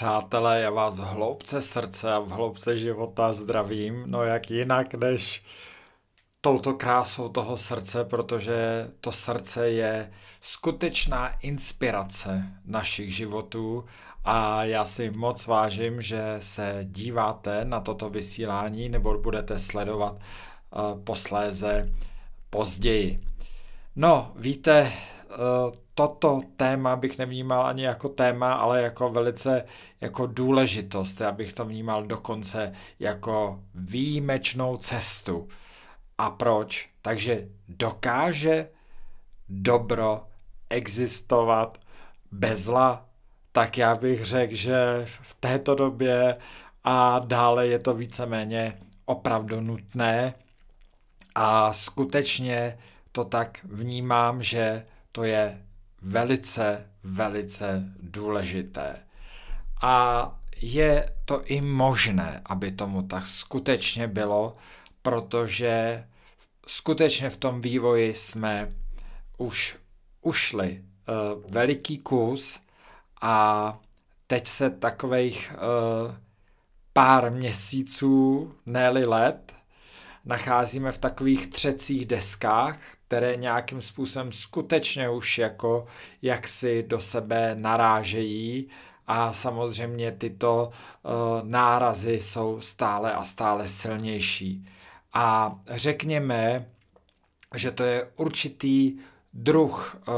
přátelé, já vás v hloubce srdce a v hloubce života zdravím, no jak jinak než touto krásou toho srdce, protože to srdce je skutečná inspirace našich životů a já si moc vážím, že se díváte na toto vysílání nebo budete sledovat eh, posléze později. No, víte, Eh, toto téma bych nevnímal ani jako téma, ale jako velice jako důležitost. Já bych to vnímal dokonce jako výjimečnou cestu. A proč? Takže dokáže dobro existovat bez zla? Tak já bych řekl, že v této době a dále je to víceméně opravdu nutné. A skutečně to tak vnímám, že to je velice, velice důležité. A je to i možné, aby tomu tak skutečně bylo, protože skutečně v tom vývoji jsme už ušli uh, veliký kus a teď se takových uh, pár měsíců, ne let, nacházíme v takových třecích deskách, které nějakým způsobem skutečně už jako jaksi do sebe narážejí a samozřejmě tyto uh, nárazy jsou stále a stále silnější. A řekněme, že to je určitý druh uh,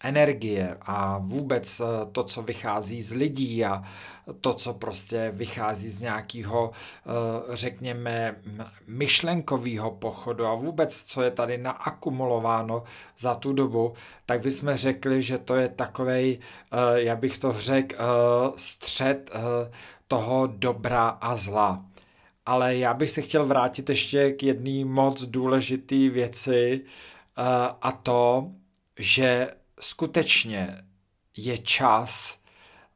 energie a vůbec eh, to, co vychází z lidí a to, co prostě vychází z nějakého, eh, řekněme, myšlenkového pochodu a vůbec, co je tady naakumulováno za tu dobu, tak bychom řekli, že to je takovej, eh, já bych to řekl, střed toho dobra a zla. Ale já bych se chtěl vrátit ještě k jedné moc důležité věci, a to, že skutečně je čas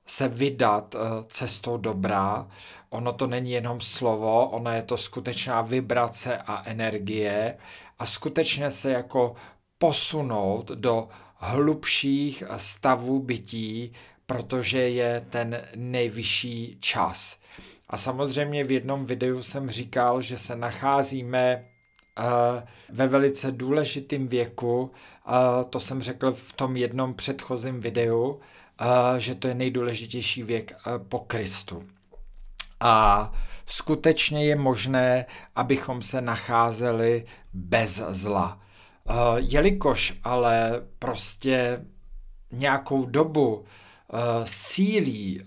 se vydat eh, cestou dobrá. Ono to není jenom slovo, ono je to skutečná vibrace a energie a skutečně se jako posunout do hlubších stavů bytí, protože je ten nejvyšší čas. A samozřejmě v jednom videu jsem říkal, že se nacházíme ve velice důležitým věku, to jsem řekl v tom jednom předchozím videu, že to je nejdůležitější věk po Kristu. A skutečně je možné, abychom se nacházeli bez zla. Jelikož ale prostě nějakou dobu sílí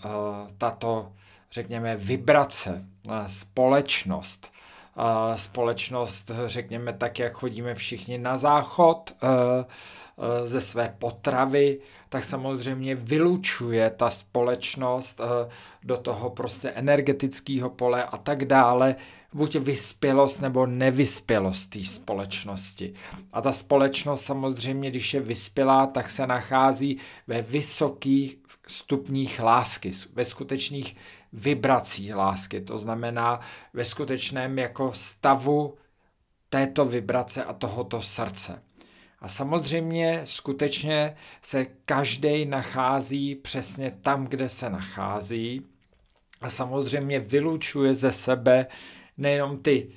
tato, řekněme, vibrace, společnost, společnost, řekněme tak, jak chodíme všichni na záchod eh, eh, ze své potravy, tak samozřejmě vylučuje ta společnost eh, do toho prostě energetického pole a tak dále, buď vyspělost nebo nevyspělost té společnosti. A ta společnost samozřejmě, když je vyspělá, tak se nachází ve vysokých stupních lásky, ve skutečných vibrací lásky, to znamená ve skutečném jako stavu této vibrace a tohoto srdce. A samozřejmě skutečně se každý nachází přesně tam, kde se nachází a samozřejmě vylučuje ze sebe nejenom ty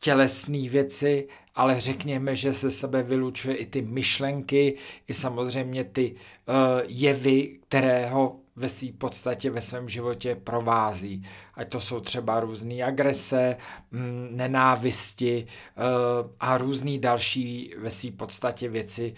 tělesné věci, ale řekněme, že se sebe vylučuje i ty myšlenky, i samozřejmě ty uh, jevy, které ho ve své podstatě ve svém životě provází. Ať to jsou třeba různé agrese, mm, nenávisti eh, a různé další ve své podstatě věci,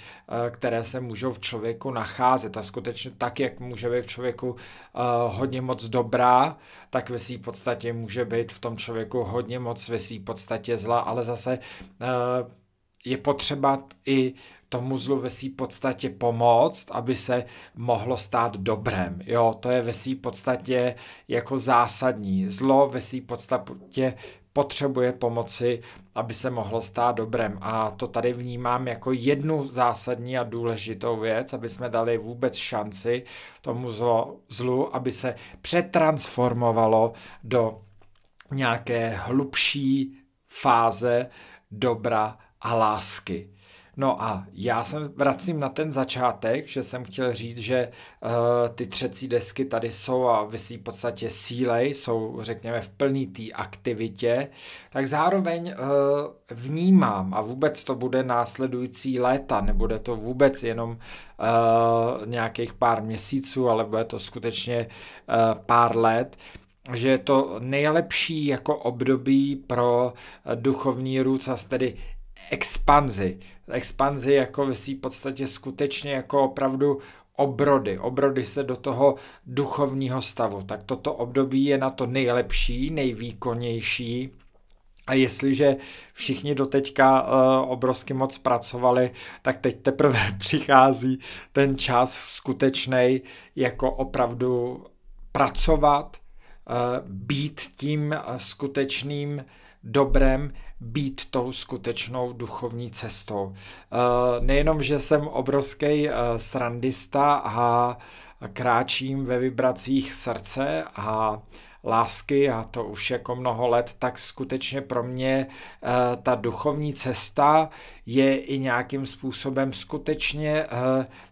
eh, které se můžou v člověku nacházet. A skutečně tak, jak může být v člověku eh, hodně moc dobrá, tak ve své podstatě může být v tom člověku hodně moc ve své podstatě zla, ale zase je potřeba i tomu zlu ve své podstatě pomoct, aby se mohlo stát dobrem. Jo, to je ve své podstatě jako zásadní. Zlo ve své podstatě potřebuje pomoci, aby se mohlo stát dobrem. A to tady vnímám jako jednu zásadní a důležitou věc, aby jsme dali vůbec šanci tomu zlo, zlu, aby se přetransformovalo do nějaké hlubší fáze dobra a lásky. No a já se vracím na ten začátek, že jsem chtěl říct, že uh, ty třecí desky tady jsou a vysí v podstatě sílej, jsou řekněme v plný té aktivitě, tak zároveň uh, vnímám a vůbec to bude následující léta, nebude to vůbec jenom uh, nějakých pár měsíců, ale bude to skutečně uh, pár let, že je to nejlepší jako období pro duchovní růst a tedy expanzi. Expanzi jako v podstatě skutečně jako opravdu obrody, obrody se do toho duchovního stavu. Tak toto období je na to nejlepší, nejvýkonnější. A jestliže všichni doteďka eh, obrovsky moc pracovali, tak teď teprve přichází ten čas skutečný jako opravdu pracovat, eh, být tím eh, skutečným dobrem být tou skutečnou duchovní cestou. Eh, nejenom, že jsem obrovský eh, srandista a kráčím ve vibracích srdce a lásky a to už jako mnoho let, tak skutečně pro mě eh, ta duchovní cesta je i nějakým způsobem skutečně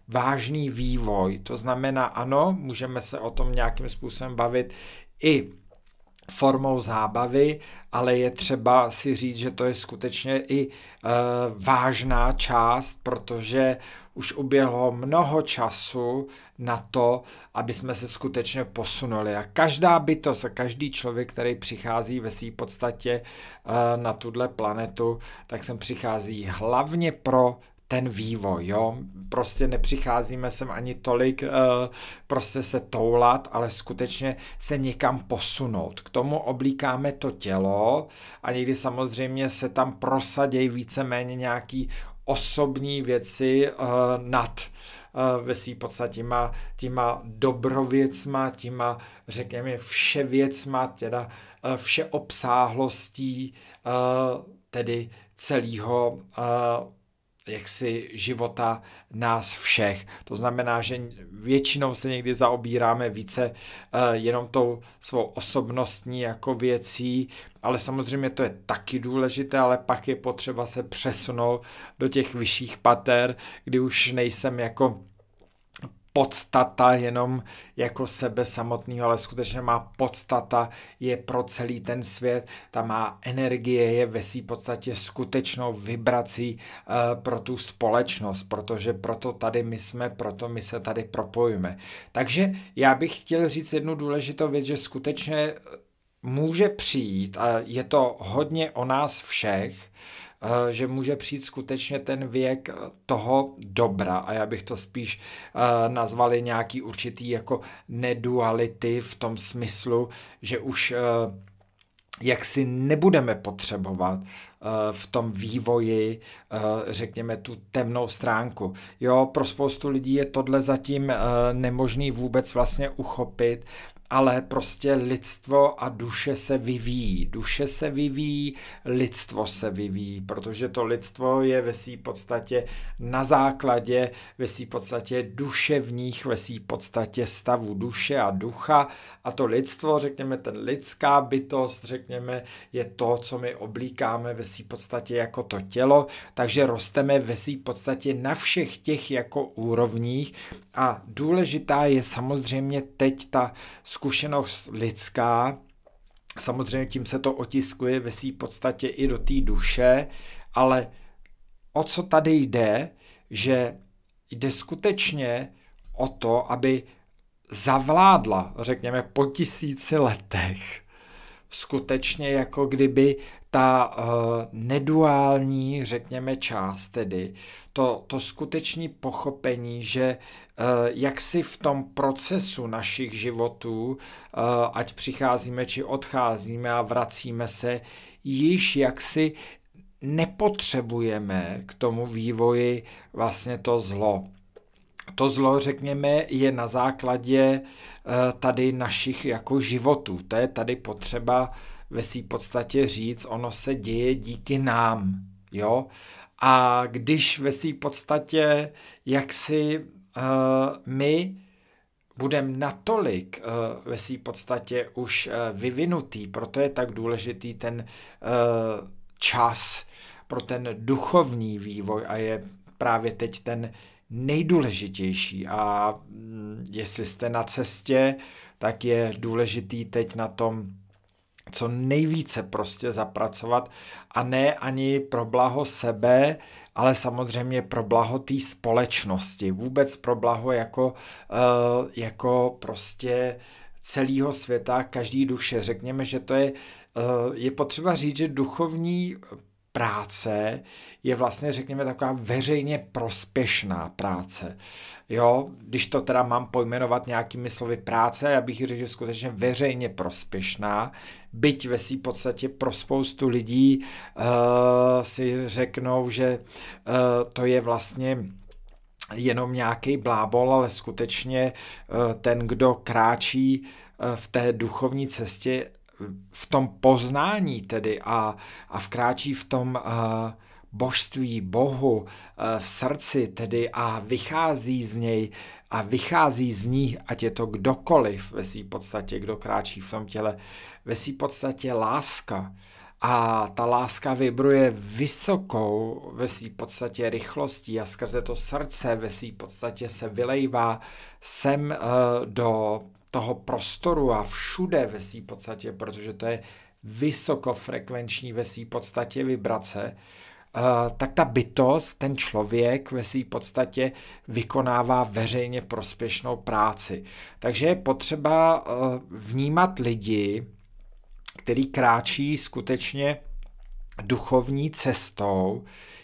vážný vývoj. To znamená, ano, můžeme se o tom nějakým způsobem bavit i formou zábavy, ale je třeba si říct, že to je skutečně i e, vážná část, protože už uběhlo mnoho času na to, aby jsme se skutečně posunuli. A každá bytost a každý člověk, který přichází ve své podstatě e, na tuhle planetu, tak sem přichází hlavně pro ten vývoj, jo. Prostě nepřicházíme sem ani tolik e, prostě se toulat, ale skutečně se někam posunout. K tomu oblíkáme to tělo a někdy samozřejmě se tam prosadějí víceméně nějaký osobní věci e, nad eh, ve svým podstatě těma, těma dobrověcma, těma, řekněme, vše vševěcma, teda všeobsáhlostí tedy celého jaksi života nás všech. To znamená, že většinou se někdy zaobíráme více eh, jenom tou svou osobnostní jako věcí, ale samozřejmě to je taky důležité, ale pak je potřeba se přesunout do těch vyšších pater, kdy už nejsem jako podstata jenom jako sebe samotného, ale skutečně má podstata, je pro celý ten svět, ta má energie, je ve své podstatě skutečnou vibrací uh, pro tu společnost, protože proto tady my jsme, proto my se tady propojíme. Takže já bych chtěl říct jednu důležitou věc, že skutečně eh, může přijít, a je to hodně o nás všech, Eh, že může přijít skutečně ten věk eh, toho dobra a já bych to spíš eh, nazvali nějaký určitý jako neduality v tom smyslu, že už jak si nebudeme potřebovat v tom vývoji, řekněme, tu temnou stránku. Jo, pro spoustu lidí je tohle zatím nemožný vůbec vlastně uchopit ale prostě lidstvo a duše se vyvíjí. Duše se vyvíjí, lidstvo se vyvíjí, protože to lidstvo je ve své podstatě na základě, ve své podstatě duševních, ve své podstatě stavu duše a ducha a to lidstvo, řekněme ten lidská bytost, řekněme, je to, co my oblíkáme ve své podstatě jako to tělo, takže rosteme ve své podstatě na všech těch jako úrovních a důležitá je samozřejmě teď ta zkušenost lidská, samozřejmě tím se to otiskuje ve své podstatě i do té duše, ale o co tady jde, že jde skutečně o to, aby zavládla, řekněme, po tisíci letech, skutečně jako kdyby ta uh, neduální, řekněme, část tedy, to, to skutečné pochopení, že uh, jak si v tom procesu našich životů, uh, ať přicházíme či odcházíme a vracíme se, již jak si nepotřebujeme k tomu vývoji vlastně to zlo. To zlo, řekněme, je na základě tady našich jako životů. To je tady potřeba ve své podstatě říct, ono se děje díky nám, jo. A když ve své podstatě, jak si uh, my budeme natolik uh, ve své podstatě už uh, vyvinutý, proto je tak důležitý ten uh, čas pro ten duchovní vývoj a je právě teď ten nejdůležitější. A mm, jestli jste na cestě, tak je důležitý teď na tom co nejvíce prostě zapracovat a ne ani pro blaho sebe, ale samozřejmě pro blaho té společnosti, vůbec pro blaho jako, eh, jako prostě celého světa, každý duše. Řekněme, že to je, eh, je potřeba říct, že duchovní práce je vlastně, řekněme, taková veřejně prospěšná práce. Jo, když to teda mám pojmenovat nějakými slovy práce, já bych řekl, že skutečně veřejně prospěšná, byť ve své podstatě pro spoustu lidí uh, si řeknou, že uh, to je vlastně jenom nějaký blábol, ale skutečně uh, ten, kdo kráčí uh, v té duchovní cestě, v tom poznání tedy a, a vkráčí v tom uh, božství, Bohu eh, v srdci tedy a vychází z něj a vychází z ní, ať je to kdokoliv ve své podstatě, kdo kráčí v tom těle, ve své podstatě láska. A ta láska vybruje vysokou ve své podstatě rychlostí a skrze to srdce ve své podstatě se vylejvá sem eh, do toho prostoru a všude ve své podstatě, protože to je vysokofrekvenční ve své podstatě vibrace, eh, tak ta bytost, ten člověk ve své podstatě vykonává veřejně prospěšnou práci. Takže je potřeba eh, vnímat lidi, který kráčí skutečně duchovní cestou,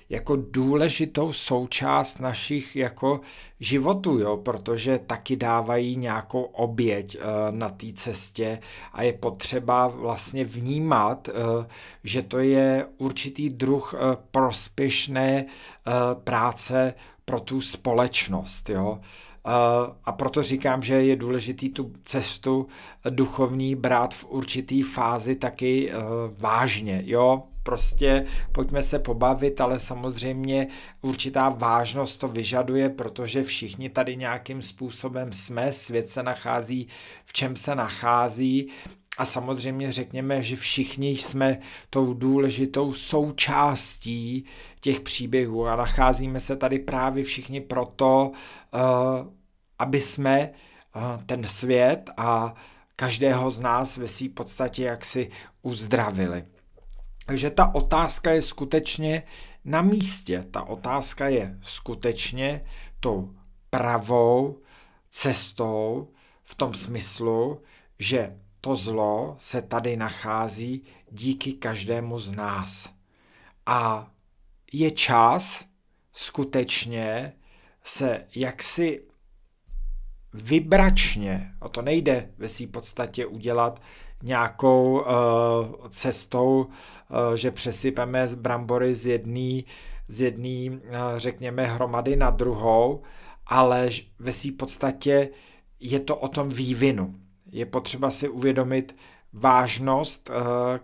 jako důležitou součást našich jako životů, jo, protože taky dávají nějakou oběť eh, na té cestě a je potřeba vlastně vnímat, eh, že to je určitý druh eh, prospěšné práce pro tu společnost, jo. A proto říkám, že je důležitý tu cestu duchovní brát v určitý fázi taky eh, vážně. Jo, prostě pojďme se pobavit, ale samozřejmě určitá vážnost to vyžaduje, protože všichni tady nějakým způsobem jsme, svět se nachází v čem se nachází a samozřejmě řekněme, že všichni jsme tou důležitou součástí těch příběhů a nacházíme se tady právě všichni proto, eh, aby jsme eh, ten svět a každého z nás ve své podstatě jaksi uzdravili. Takže ta otázka je skutečně na místě. Ta otázka je skutečně tou pravou cestou v tom smyslu, že to zlo se tady nachází díky každému z nás. A je čas skutečně se jaksi vybračně, o to nejde ve své podstatě udělat nějakou uh, cestou, uh, že přesypeme z brambory z jedné, z jedný, uh, eh, řekněme, hromady na druhou, ale ve své podstatě je to o tom vývinu je potřeba si uvědomit vážnost eh,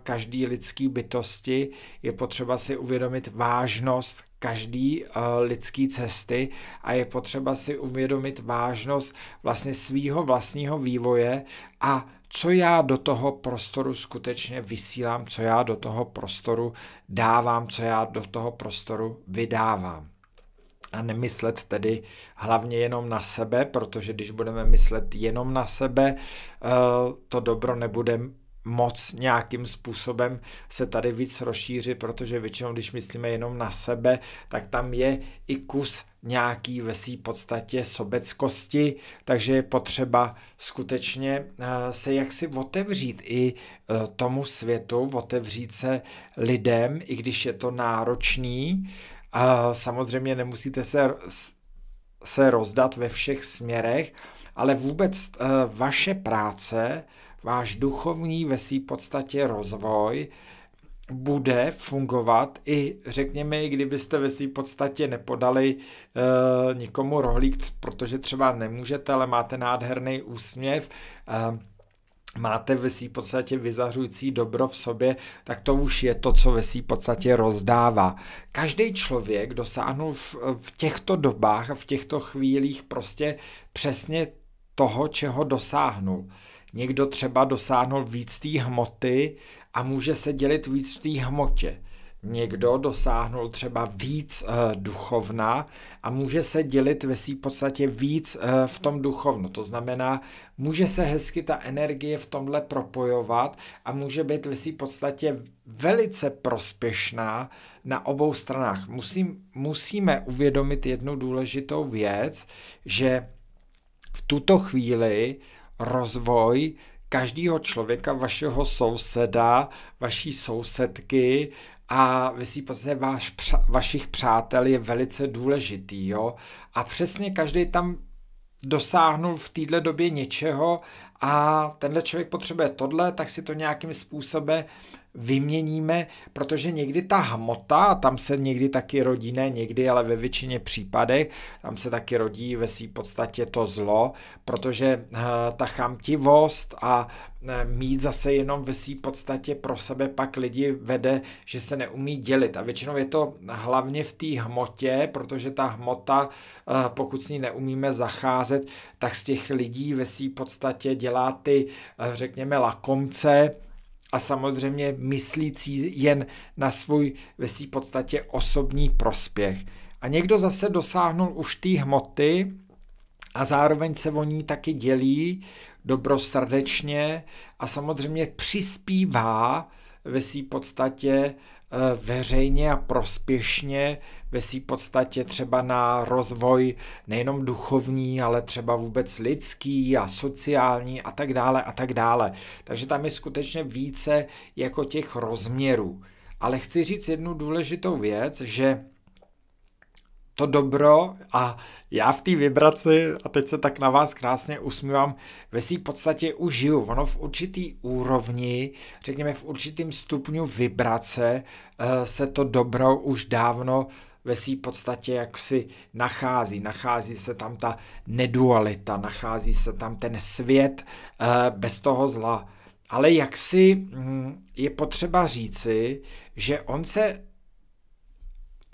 každé lidské bytosti, je potřeba si uvědomit vážnost každý eh, lidský cesty a je potřeba si uvědomit vážnost vlastně svýho vlastního vývoje a co já do toho prostoru skutečně vysílám, co já do toho prostoru dávám, co já do toho prostoru vydávám a nemyslet tedy hlavně jenom na sebe, protože když budeme myslet jenom na sebe, eh, to dobro nebude moc nějakým způsobem se tady víc rozšířit, protože většinou, když myslíme jenom na sebe, tak tam je i kus nějaký ve své podstatě sobeckosti, takže je potřeba skutečně eh, se jaksi otevřít i eh, tomu světu, otevřít se lidem, i když je to náročný, a samozřejmě nemusíte se, se rozdat ve všech směrech, ale vůbec eh, vaše práce, váš duchovní ve své podstatě rozvoj bude fungovat i, řekněme, i kdybyste ve své podstatě nepodali e, nikomu rohlík, protože třeba nemůžete, ale máte nádherný úsměv, e, máte ve své podstatě vyzařující dobro v sobě, tak to už je to, co ve své podstatě rozdává. Každý člověk dosáhnul v, v těchto dobách a v těchto chvílích prostě přesně toho, čeho dosáhnul. Někdo třeba dosáhnul víc té hmoty a může se dělit víc v té hmotě někdo dosáhnul třeba víc e, duchovna a může se dělit ve své podstatě víc e, v tom duchovnu. To znamená, může se hezky ta energie v tomhle propojovat a může být ve své podstatě velice prospěšná na obou stranách. Musím, musíme uvědomit jednu důležitou věc, že v tuto chvíli rozvoj každého člověka, vašeho souseda, vaší sousedky, a vysípat podstatě váš, vašich přátel je velice důležitý. Jo? A přesně každý tam dosáhnul v téhle době něčeho a tenhle člověk potřebuje tohle, tak si to nějakým způsobem vyměníme, protože někdy ta hmota, tam se někdy taky rodí, ne někdy, ale ve většině případech, tam se taky rodí ve své podstatě to zlo, protože eh, ta chamtivost a eh, mít zase jenom ve své podstatě pro sebe pak lidi vede, že se neumí dělit. A většinou je to hlavně v té hmotě, protože ta hmota, eh, pokud s ní neumíme zacházet, tak z těch lidí ve své podstatě dělá ty, řekněme, lakomce, a samozřejmě myslící jen na svůj ve své podstatě osobní prospěch. A někdo zase dosáhnul už té hmoty a zároveň se o ní taky dělí dobrosrdečně a samozřejmě přispívá ve své podstatě Eh, veřejně a prospěšně ve své podstatě třeba na rozvoj nejenom duchovní, ale třeba vůbec lidský a sociální a tak dále a tak dále. Takže tam je skutečně více jako těch rozměrů. Ale chci říct jednu důležitou věc, že to dobro a já v té vibraci, a teď se tak na vás krásně usmívám, ve své podstatě užiju. Ono v určitý úrovni, řekněme v určitým stupňu vibrace, eh, se to dobro už dávno ve své podstatě jak si nachází. Nachází se tam ta nedualita, nachází se tam ten svět eh, bez toho zla. Ale jak si mm, je potřeba říci, že on se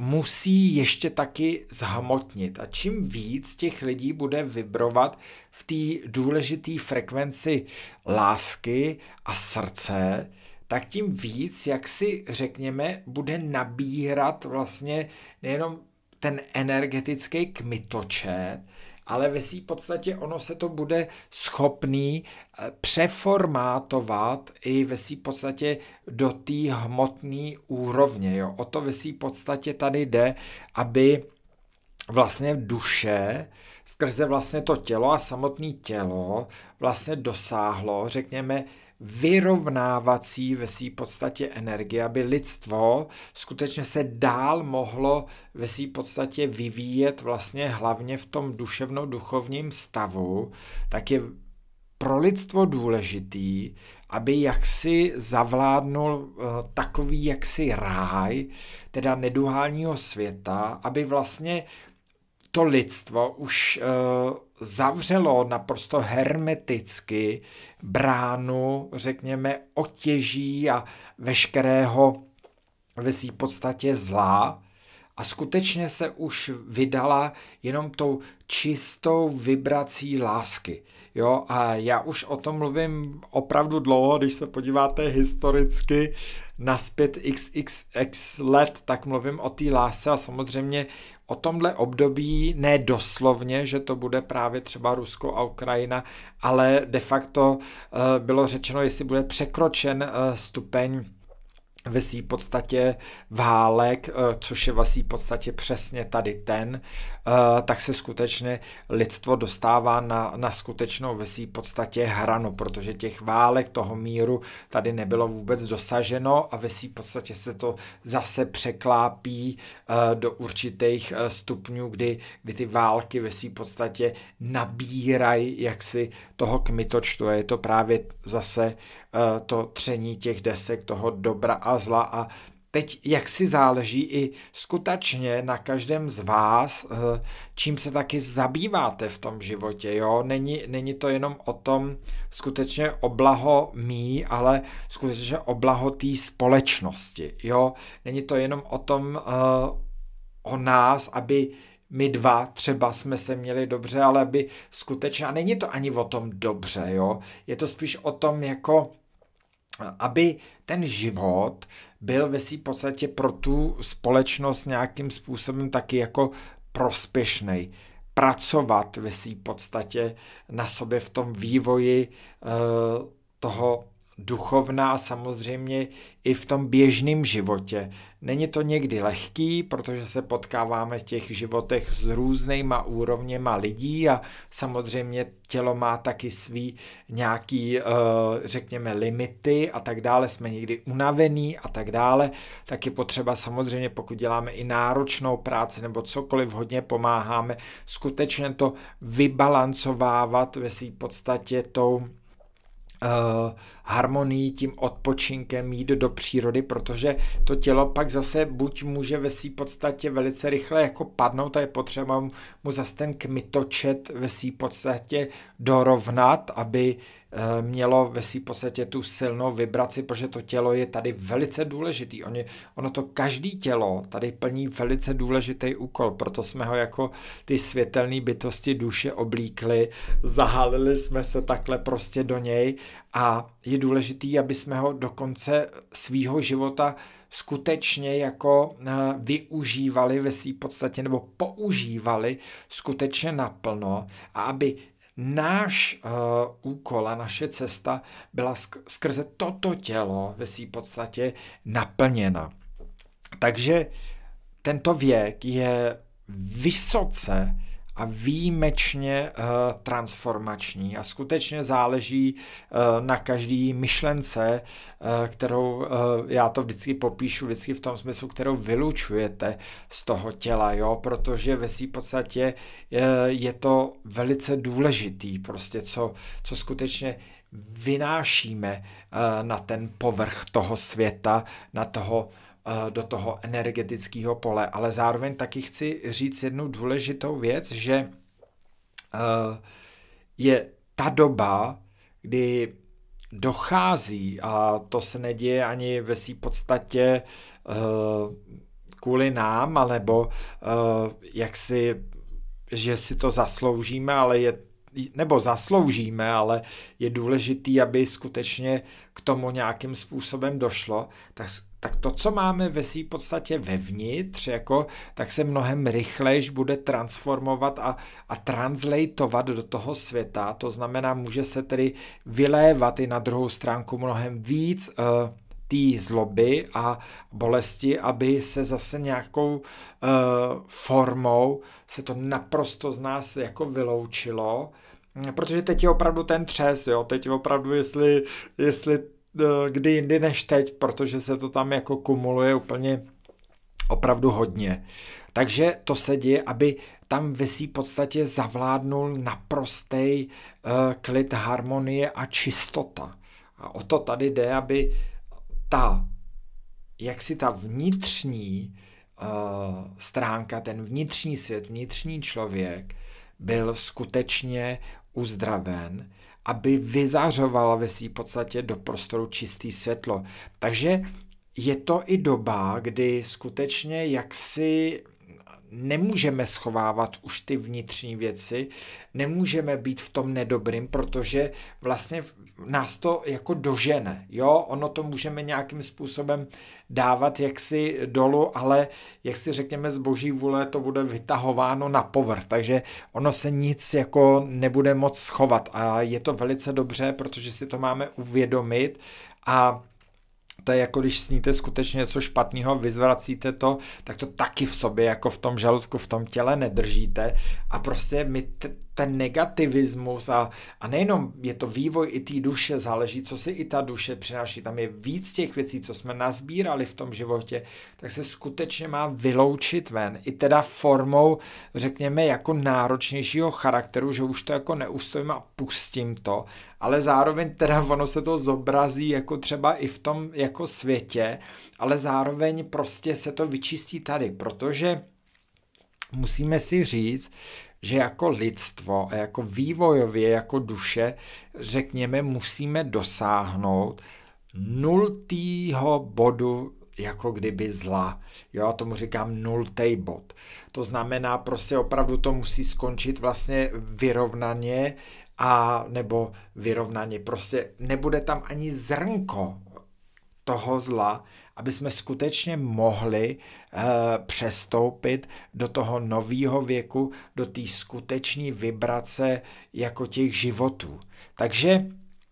musí ještě taky zhmotnit. A čím víc těch lidí bude vibrovat v té důležité frekvenci lásky a srdce, tak tím víc, jak si řekněme, bude nabírat vlastně nejenom ten energetický kmitočet, ale ve své podstatě ono se to bude schopný eh, přeformátovat i ve své podstatě do té hmotné úrovně. Jo. O to ve své podstatě tady jde, aby vlastně duše skrze vlastně to tělo a samotné tělo vlastně dosáhlo, řekněme, vyrovnávací ve své podstatě energie, aby lidstvo skutečně se dál mohlo ve své podstatě vyvíjet vlastně hlavně v tom duševno-duchovním stavu, tak je pro lidstvo důležitý, aby jaksi zavládnul eh, takový jaksi ráj, teda neduhálního světa, aby vlastně to lidstvo už eh, zavřelo naprosto hermeticky bránu, řekněme, otěží a veškerého ve své podstatě zlá a skutečně se už vydala jenom tou čistou vibrací lásky. Jo, a já už o tom mluvím opravdu dlouho, když se podíváte historicky naspět xxx let, tak mluvím o té lásce a samozřejmě o tomhle období, ne doslovně, že to bude právě třeba Rusko a Ukrajina, ale de facto eh, bylo řečeno, jestli bude překročen eh, stupeň ve své podstatě válek, eh, což je ve vlastně své podstatě přesně tady ten, eh, tak se skutečně lidstvo dostává na, na skutečnou ve své podstatě hranu, protože těch válek, toho míru tady nebylo vůbec dosaženo a ve své podstatě se to zase překlápí eh, do určitých stupňů, kdy, kdy ty války ve své podstatě nabírají jaksi toho kmitočtu je to právě zase Eh, to tření těch desek, toho dobra a zla a Teď jak si záleží i skutečně na každém z vás, eh, čím se taky zabýváte v tom životě. Jo? Není, není to jenom o tom skutečně oblaho mý, ale skutečně oblaho té společnosti. Jo? Není to jenom o tom eh, o nás, aby my dva třeba jsme se měli dobře, ale by skutečně, a není to ani o tom dobře, jo, je to spíš o tom jako, aby ten život byl ve své podstatě pro tu společnost nějakým způsobem taky jako prospěšný. Pracovat ve své podstatě na sobě v tom vývoji e, toho duchovná a samozřejmě i v tom běžném životě. Není to někdy lehký, protože se potkáváme v těch životech s různýma úrovněma lidí a samozřejmě tělo má taky svý nějaký, eh, řekněme, limity a tak dále, jsme někdy unavený a tak dále, tak je potřeba samozřejmě, pokud děláme i náročnou práci nebo cokoliv, hodně pomáháme, skutečně to vybalancovávat ve své podstatě tou Eh, harmonii, tím odpočinkem jít do přírody, protože to tělo pak zase buď může ve své podstatě velice rychle jako padnout a je potřeba mu zase ten kmitočet ve své podstatě dorovnat, aby uh, Eh, mělo ve své podstatě tu silnou vibraci, protože to tělo je tady velice důležitý. Oni, ono to každý tělo tady plní velice důležitý úkol, proto jsme ho jako ty světelné bytosti duše oblíkli, zahalili jsme se takhle prostě do něj a je důležitý, aby jsme ho do konce svýho života skutečně jako eh, využívali ve své podstatě nebo používali skutečně naplno a aby náš uh, úkol a naše cesta byla skrze toto tělo ve své podstatě naplněna. Takže tento věk je vysoce a výjimečně eh, transformační a skutečně záleží eh, na každý myšlence, eh, kterou já to vždycky popíšu, vždycky v tom smyslu, kterou vylučujete z toho těla, jo, protože ve své podstatě je to velice důležitý, prostě co, co skutečně vynášíme na ten povrch toho světa, na toho Eh, do toho energetického pole, ale zároveň taky chci říct jednu důležitou věc, že eh, je ta doba, kdy dochází, a to se neděje ani ve své podstatě eh, kvůli nám, alebo jak si, že si to zasloužíme, ale je nebo zasloužíme, ale je důležitý, aby skutečně k tomu nějakým způsobem došlo, tak tak to, co máme ve své podstatě vevnitř, jako, tak se mnohem rychlejš bude transformovat a, a translatovat do toho světa. To znamená, může se tedy vylévat i na druhou stránku mnohem víc uh, té zloby a bolesti, aby se zase nějakou uh, formou se to naprosto z nás jako vyloučilo. Protože teď je opravdu ten třes, jo? teď je opravdu, jestli, jestli E, kdy jindy než teď, protože se to tam jako kumuluje úplně opravdu hodně. Takže to se děje, aby tam ve v podstatě zavládnul naprostej e, klid, harmonie a čistota. A o to tady jde, aby ta, jak si ta vnitřní e, stránka, ten vnitřní svět, vnitřní člověk byl skutečně uzdraven, aby vyzářovala ve své podstatě do prostoru čistý světlo. Takže je to i doba, kdy skutečně jaksi nemůžeme schovávat už ty vnitřní věci, nemůžeme být v tom nedobrým, protože vlastně nás to jako dožene. Jo, ono to můžeme nějakým způsobem dávat jaksi dolů, ale jak si řekněme z boží vůle to bude vytahováno na povrch, takže ono se nic jako nebude moc schovat a je to velice dobře, protože si to máme uvědomit a to je jako když sníte skutečně něco špatného, vyzvracíte to, tak to taky v sobě, jako v tom žaludku, v tom těle nedržíte a prostě my t- ten negativismus a, a nejenom je to vývoj i té duše, záleží, co si i ta duše přináší. Tam je víc těch věcí, co jsme nazbírali v tom životě, tak se skutečně má vyloučit ven. I teda formou, řekněme, jako náročnějšího charakteru, že už to jako neustojím a pustím to, ale zároveň teda ono se to zobrazí jako třeba i v tom jako světě, ale zároveň prostě se to vyčistí tady, protože musíme si říct, že jako lidstvo a jako vývojově, jako duše, řekněme, musíme dosáhnout nultýho bodu jako kdyby zla. Jo, a tomu říkám nultej bod. To znamená, prostě opravdu to musí skončit vlastně vyrovnaně a nebo vyrovnaně. Prostě nebude tam ani zrnko toho zla, aby jsme skutečně mohli e, přestoupit do toho nového věku, do té skutečné vibrace jako těch životů. Takže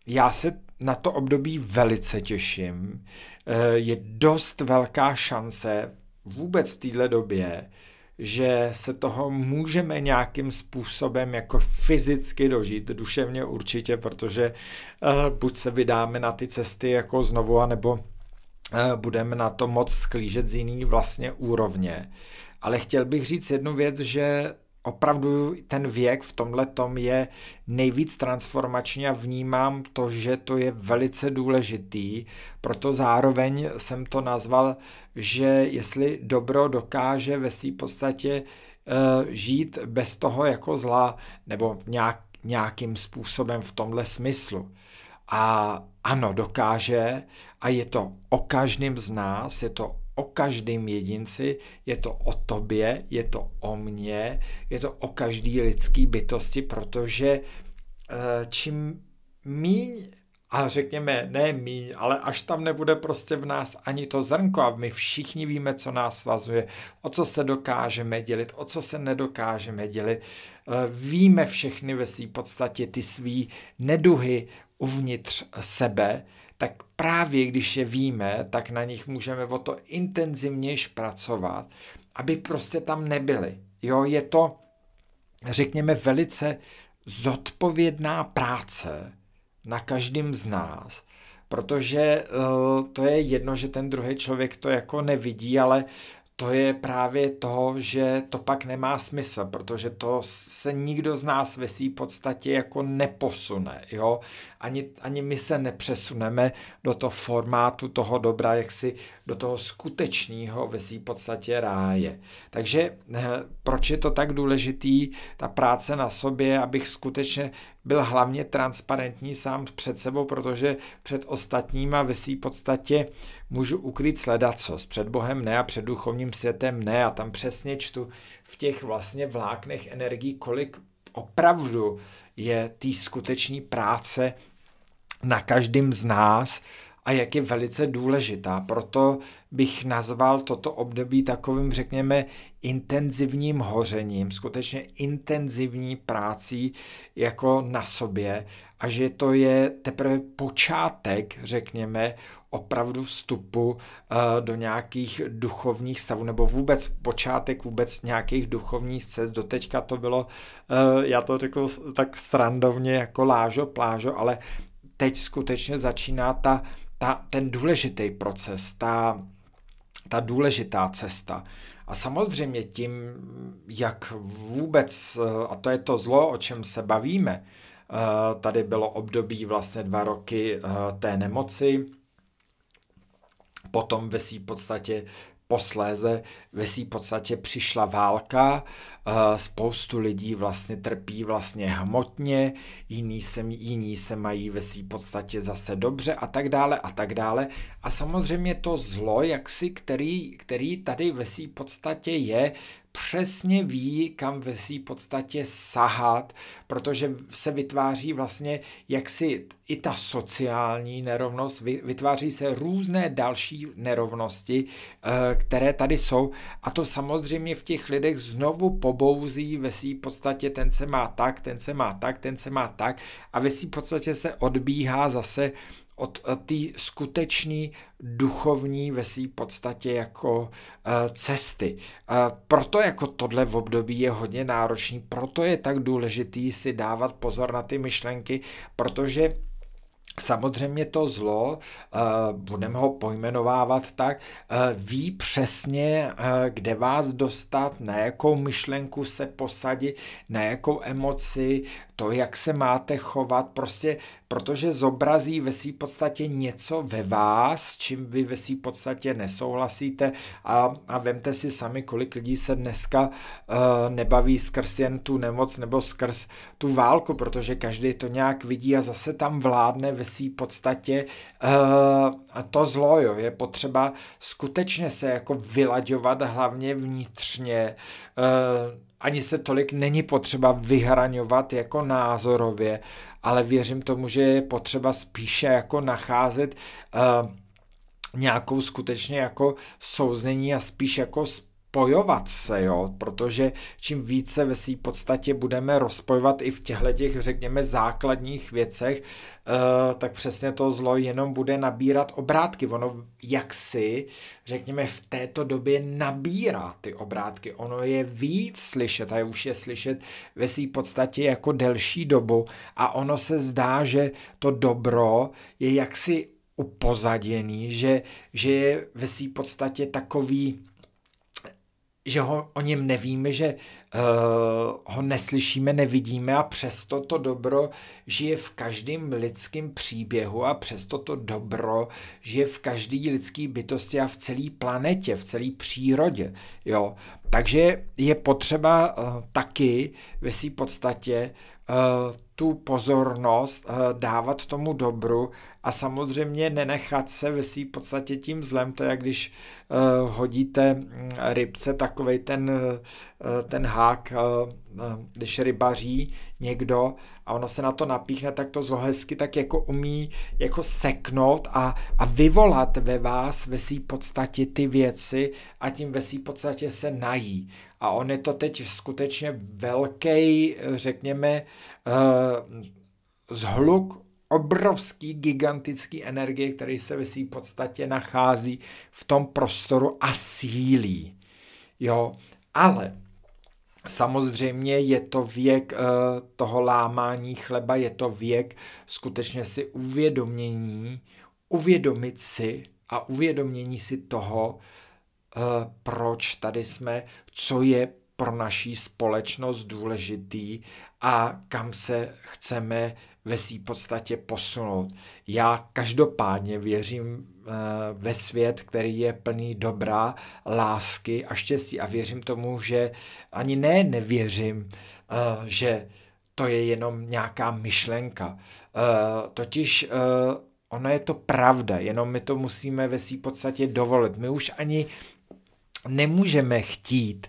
já se na to období velice těším. E, je dost velká šance vůbec v této době že se toho můžeme nějakým způsobem jako fyzicky dožít, duševně určitě, protože uh, buď se vydáme na ty cesty jako znovu, anebo uh, budeme na to moc sklížet z jiný vlastně úrovně. Ale chtěl bych říct jednu věc, že opravdu ten věk v tomhle tom je nejvíc transformační a vnímám to, že to je velice důležitý, proto zároveň jsem to nazval, že jestli dobro dokáže ve své podstatě uh, žít bez toho jako zla nebo nějak, nějakým způsobem v tomhle smyslu. A ano, dokáže a je to o každém z nás, je to o každém jedinci, je to o tobě, je to o mně, je to o každý lidský bytosti, protože eh, čím míň a řekněme, ne míň, ale až tam nebude prostě v nás ani to zrnko a my všichni víme, co nás svazuje, o co se dokážeme dělit, o co se nedokážeme dělit. Eh, víme všechny ve své podstatě ty svý neduhy uvnitř sebe, tak právě když je víme, tak na nich můžeme o to intenzivněji pracovat, aby prostě tam nebyly. Jo, je to, řekněme, velice zodpovědná práce na každém z nás, protože eh, to je jedno, že ten druhý člověk to jako nevidí, ale to je právě to, že to pak nemá smysl, protože to se nikdo z nás ve své podstatě jako neposune, jo ani, ani my se nepřesuneme do toho formátu toho dobra, jak si do toho skutečného ve své podstatě ráje. Takže eh, proč je to tak důležitý, ta práce na sobě, abych skutečně byl hlavně transparentní sám před sebou, protože před ostatníma ve své podstatě můžu ukryt S Před Bohem ne a před duchovním světem ne. A tam přesně čtu v těch vlastně vláknech energií, kolik opravdu je té skutečné práce na každém z nás a jak je velice důležitá. Proto bych nazval toto období takovým, řekněme, intenzivním hořením, skutečně intenzivní prací jako na sobě a že to je teprve počátek, řekněme, opravdu vstupu eh, do nějakých duchovních stavů, nebo vůbec počátek vůbec nějakých duchovních cest. Doteďka to bylo, eh, já to řekl tak srandovně jako lážo, plážo, ale teď skutečně začíná ta, ta, ten důležitý proces, ta, ta důležitá cesta. A samozřejmě tím, jak vůbec, a to je to zlo, o čem se bavíme, eh, tady bylo období vlastně dva roky eh, té nemoci, potom ve v podstatě posléze ve své podstatě přišla válka, eh, spoustu lidí vlastně trpí vlastně hmotně, jiní se, jiní se mají ve své podstatě zase dobře a tak dále a tak dále. A samozřejmě to zlo, jaksi, který, který tady ve své podstatě je, přesně ví, kam ve své podstatě sahat, protože se vytváří vlastně jaksi i ta sociální nerovnost, vytváří se různé další nerovnosti, eh, které tady jsou a to samozřejmě v těch lidech znovu pobouzí ve své podstatě ten se má tak, ten se má tak, ten se má tak a ve své podstatě se odbíhá zase od eh, té skutečné duchovní ve své podstatě jako eh, cesty. Eh, proto jako tohle v období je hodně náročný, proto je tak důležitý si dávat pozor na ty myšlenky, protože Samozřejmě to zlo, eh, budeme ho pojmenovávat tak, eh, ví přesně, eh, kde vás dostat, na jakou myšlenku se posadit, na jakou emoci, to, jak se máte chovat, prostě protože zobrazí ve své podstatě něco ve vás, s čím vy ve své podstatě nesouhlasíte a, a vemte si sami, kolik lidí se dneska nebaví skrz jen tu nemoc nebo skrz tu válku, protože každý to nějak vidí a zase tam vládne ve v podstatě uh, to zlo. Jo. Je potřeba skutečně se jako vylaďovat hlavně vnitřně. Uh, ani se tolik není potřeba vyhraňovat jako názorově, ale věřím tomu, že je potřeba spíše jako nacházet uh, nějakou skutečně jako souzení a spíš jako spojovat se, jo, protože čím více ve své podstatě budeme rozpojovat i v těchto těch, řekněme, základních věcech, uh, tak přesně to zlo jenom bude nabírat obrátky. Ono jaksi, řekněme, v této době nabírá ty obrátky. Ono je víc slyšet a už je slyšet ve své podstatě jako delší dobu a ono se zdá, že to dobro je jaksi upozaděný, že, že je ve své podstatě takový že ho o něm nevíme, že uh, ho neslyšíme, nevidíme a přesto to dobro žije v každém lidském příběhu a přesto to dobro žije v každé lidské bytosti a v celé planetě, v celé přírodě. Jo? Takže je potřeba uh, taky ve své podstatě uh, tu pozornost uh, dávat tomu dobru a samozřejmě nenechat se ve své podstatě tím zlem, to je když uh, hodíte mm, rybce takový ten, uh, ten hák, uh, když rybaří někdo a ono se na to napíchne, tak to zlo hezky tak jako umí jako seknout a, a vyvolat ve vás ve své podstatě ty věci a tím ve své podstatě se nají. A on je to teď skutečně velký, řekněme, uh, zhluk obrovský, gigantický energie, který se ve své podstatě nachází v tom prostoru a sílí. Jo, ale Samozřejmě je to věk e, toho lámání chleba, je to věk skutečně si uvědomění, uvědomit si a uvědomění si toho, e, proč tady jsme, co je pro naší společnost důležitý a kam se chceme ve své podstatě posunout. Já každopádně věřím eh, ve svět, který je plný dobra, lásky a štěstí a věřím tomu, že ani ne nevěřím, eh, že to je jenom nějaká myšlenka. Eh, totiž ono je to pravda, jenom my to musíme ve své podstatě dovolit. My už ani nemůžeme chtít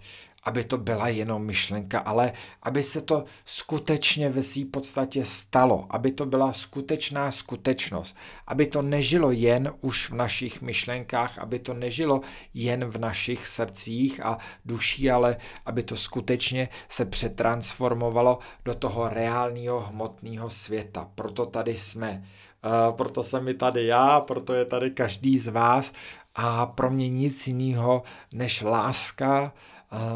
aby to byla jenom myšlenka, ale aby se to skutečně ve své podstatě stalo, aby to byla skutečná skutečnost, aby to nežilo jen už v našich myšlenkách, aby to nežilo jen v našich srdcích a duší, ale aby to skutečně se přetransformovalo do toho reálního hmotného světa. Proto tady jsme, eh, proto jsem i tady já, proto je tady každý z vás a pro mě nic jiného než láska,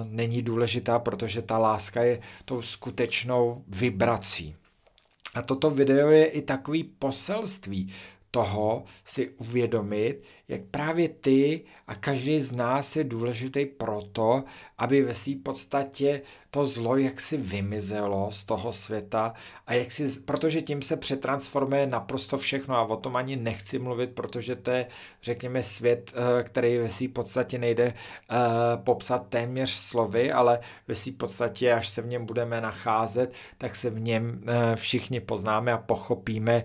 není důležitá, protože ta láska je tou skutečnou vibrací. A toto video je i takový poselství toho si uvědomit, jak právě ty a každý z nás je důležitý proto, aby ve své podstatě to zlo jaksi vymizelo z toho světa a jak si, protože tím se přetransformuje naprosto všechno a o tom ani nechci mluvit, protože to je, řekněme, svět, eh, který ve své podstatě nejde eh, popsat téměř slovy, ale ve své podstatě, až se v něm budeme nacházet, tak se v něm eh, všichni poznáme a pochopíme,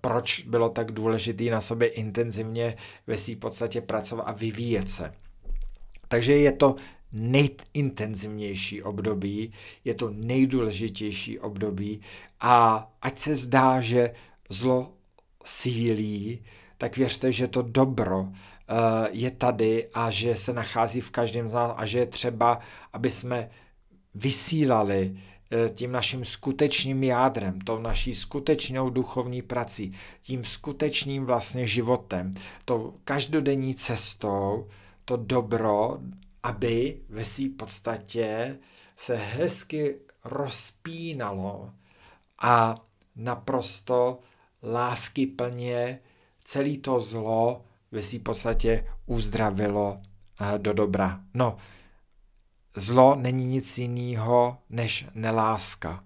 proč bylo tak důležité na sobě intenzivně ve své podstatě pracovat a vyvíjet se. Takže je to nejintenzivnější období, je to nejdůležitější období a ať se zdá, že zlo sílí, tak věřte, že to dobro eh, je tady a že se nachází v každém z nás a že je třeba, aby jsme vysílali Eh, tím naším skutečným jádrem, tou naší skutečnou duchovní prací, tím skutečným vlastně životem, tou každodenní cestou, to dobro, aby ve své podstatě se hezky rozpínalo a naprosto lásky plně celý to zlo ve své podstatě uzdravilo eh, do dobra. No, Zlo není nic jiného než neláska.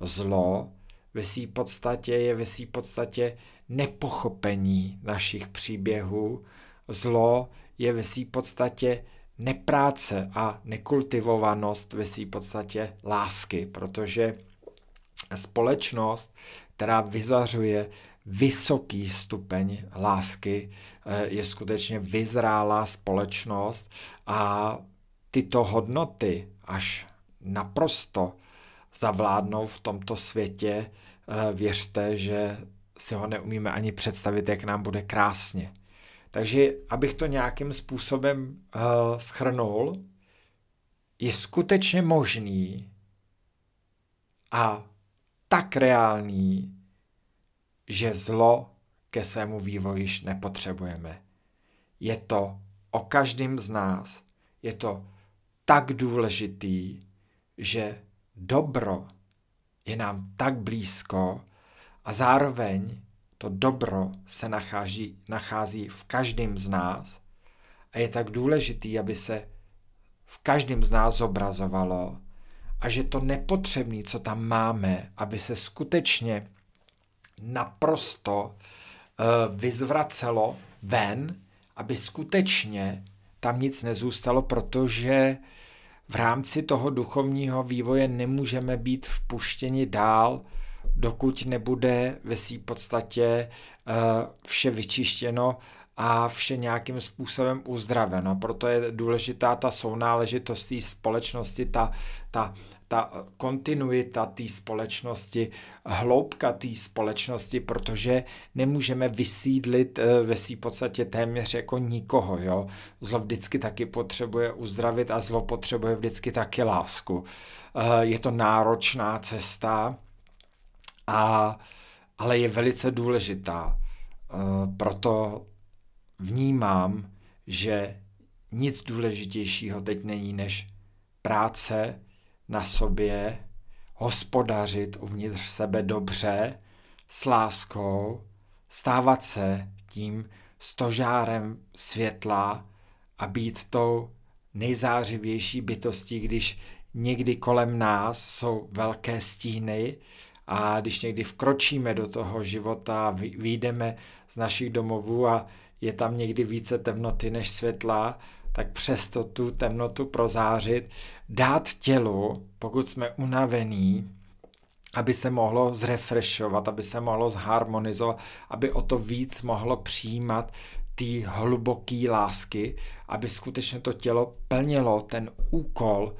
Zlo ve své podstatě je ve své podstatě nepochopení našich příběhů. Zlo je ve své podstatě nepráce a nekultivovanost ve své podstatě lásky, protože společnost, která vyzařuje vysoký stupeň lásky, eh, je skutečně vyzrálá společnost a tyto hodnoty až naprosto zavládnou v tomto světě, eh, věřte, že si ho neumíme ani představit, jak nám bude krásně. Takže abych to nějakým způsobem eh, schrnul, je skutečně možný a tak reálný, že zlo ke svému vývoji nepotřebujeme. Je to o každém z nás. Je to tak důležitý, že dobro je nám tak blízko a zároveň to dobro se nachází, nachází v každém z nás a je tak důležitý, aby se v každém z nás zobrazovalo a že to nepotřebné, co tam máme, aby se skutečně naprosto uh, vyzvracelo ven, aby skutečně tam nic nezůstalo, protože v rámci toho duchovního vývoje nemůžeme být vpuštěni dál, dokud nebude ve své podstatě eh, vše vyčištěno a vše nějakým způsobem uzdraveno. Proto je důležitá ta sounáležitost té společnosti, ta, ta ta kontinuita té společnosti, hloubka té společnosti, protože nemůžeme vysídlit eh, ve své podstatě téměř jako nikoho. Jo? Zlo vždycky taky potřebuje uzdravit a zlo potřebuje vždycky taky lásku. Eh, je to náročná cesta, a, ale je velice důležitá. Eh, proto vnímám, že nic důležitějšího teď není než práce na sobě, hospodařit uvnitř sebe dobře, s láskou, stávat se tím stožárem světla a být tou nejzářivější bytostí, když někdy kolem nás jsou velké stíny a když někdy vkročíme do toho života, vyjdeme z našich domovů a je tam někdy více temnoty než světla, tak přesto tu temnotu prozářit dát tělu, pokud jsme unavený, aby se mohlo zrefreshovat, aby se mohlo zharmonizovat, aby o to víc mohlo přijímat ty hluboké lásky, aby skutečně to tělo plnilo ten úkol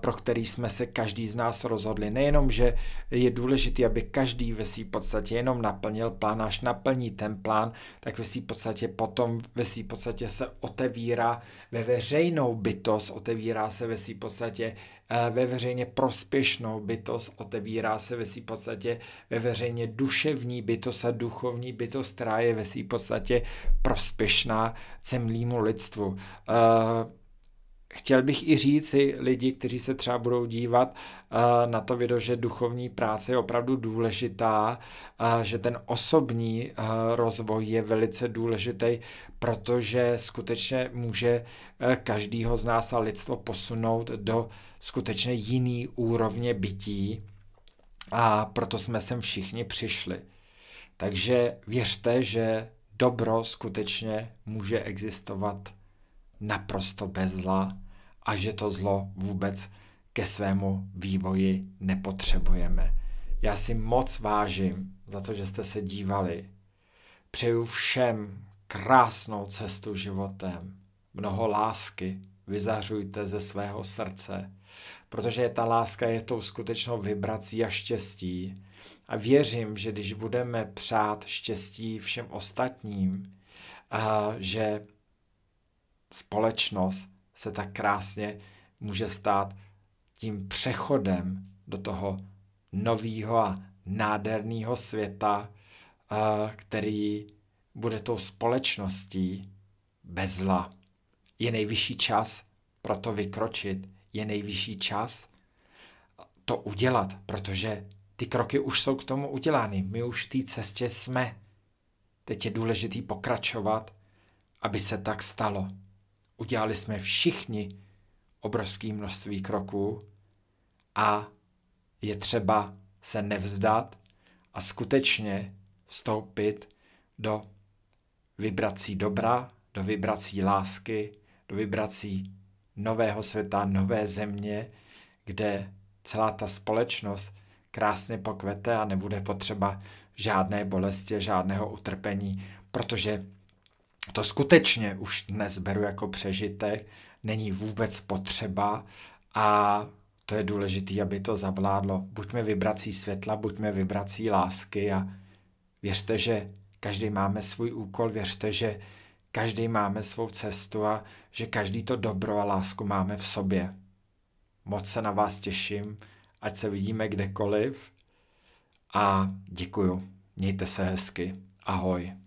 pro který jsme se každý z nás rozhodli. Nejenom, že je důležité, aby každý ve své podstatě jenom naplnil plán, až naplní ten plán, tak ve své podstatě potom ve své podstatě se otevírá ve veřejnou bytost, otevírá se ve své podstatě eh, ve veřejně prospěšnou bytost, otevírá se ve své podstatě ve veřejně duševní bytost a duchovní bytost, která je ve své podstatě prospěšná celému lidstvu. Uh, chtěl bych i říci lidi, kteří se třeba budou dívat eh, na to video, že duchovní práce je opravdu důležitá, eh, že ten osobní eh, rozvoj je velice důležitý, protože skutečně může každýho z nás a lidstvo posunout do skutečně jiný úrovně bytí a proto jsme sem všichni přišli. Takže věřte, že dobro skutečně může existovat naprosto bez zla a že to zlo vůbec ke svému vývoji nepotřebujeme. Já si moc vážím za to, že jste se dívali. Přeju všem krásnou cestu životem, mnoho lásky, vyzařujte ze svého srdce, protože ta láska je tou skutečnou vibrací a štěstí. A věřím, že když budeme přát štěstí všem ostatním, a že společnost se tak krásně může stát tím přechodem do toho nového a nádherného světa, který bude tou společností bez zla. Je nejvyšší čas pro to vykročit, je nejvyšší čas to udělat, protože ty kroky už jsou k tomu udělány. My už v té cestě jsme. Teď je důležitý pokračovat, aby se tak stalo udělali jsme všichni obrovské množství kroků a je třeba se nevzdat a skutečně vstoupit do vibrací dobra, do vibrací lásky, do vibrací nového světa, nové země, kde celá ta společnost krásně pokvete a nebude potřeba žádné bolesti, žádného utrpení, protože to skutečně už dnes beru jako přežitek, není vůbec potřeba a to je důležité, aby to zavládlo. Buďme vibrací světla, buďme vibrací lásky a věřte, že každý máme svůj úkol, věřte, že každý máme svou cestu a že každý to dobro a lásku máme v sobě. Moc se na vás těším, ať se vidíme kdekoliv a děkuju. Mějte se hezky. Ahoj.